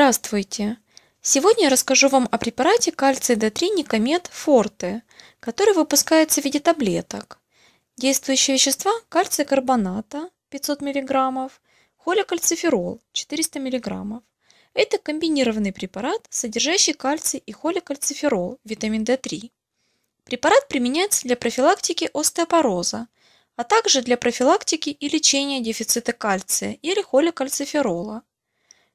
Здравствуйте! Сегодня я расскажу вам о препарате кальций D3 Никомед Форте, который выпускается в виде таблеток. Действующие вещества – кальций карбоната 500 мг, холикальциферол 400 мг. Это комбинированный препарат, содержащий кальций и холикальциферол, витамин D3. Препарат применяется для профилактики остеопороза, а также для профилактики и лечения дефицита кальция или холикальциферола –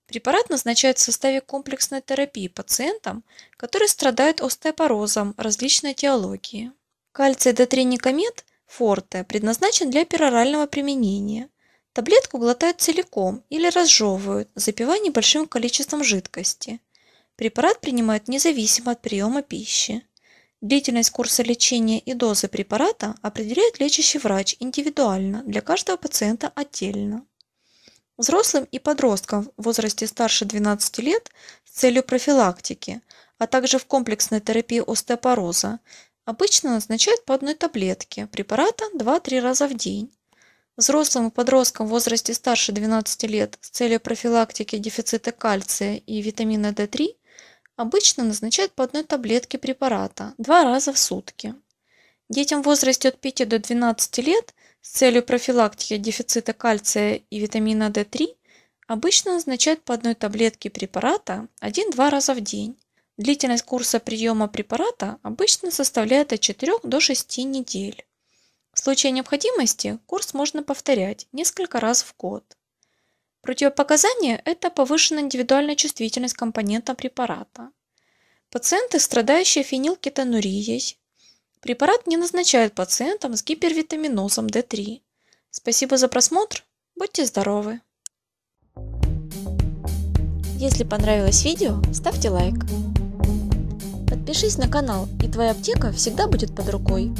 Препарат назначают в составе комплексной терапии пациентам, которые страдают остеопорозом различной теологии. Кальций D3-никомет форте предназначен для перорального применения. Таблетку глотают целиком или разжевывают, запивая небольшим количеством жидкости. Препарат принимают независимо от приема пищи. Длительность курса лечения и дозы препарата определяет лечащий врач индивидуально для каждого пациента отдельно взрослым и подросткам в возрасте старше 12 лет с целью профилактики, а также в комплексной терапии остеопороза, обычно назначают по одной таблетке препарата 2-3 раза в день. Взрослым и подросткам в возрасте старше 12 лет с целью профилактики дефицита кальция и витамина D3 обычно назначают по одной таблетке препарата 2 раза в сутки. Детям в возрасте от 5 до 12 лет с целью профилактики дефицита кальция и витамина D3 обычно назначают по одной таблетке препарата 1-2 раза в день. Длительность курса приема препарата обычно составляет от 4 до 6 недель. В случае необходимости курс можно повторять несколько раз в год. Противопоказания – это повышенная индивидуальная чувствительность компонента препарата. Пациенты, страдающие фенилкетонурией, Препарат не назначают пациентам с гипервитаминозом D3. Спасибо за просмотр. Будьте здоровы! Если понравилось видео, ставьте лайк. Подпишись на канал, и твоя аптека всегда будет под рукой.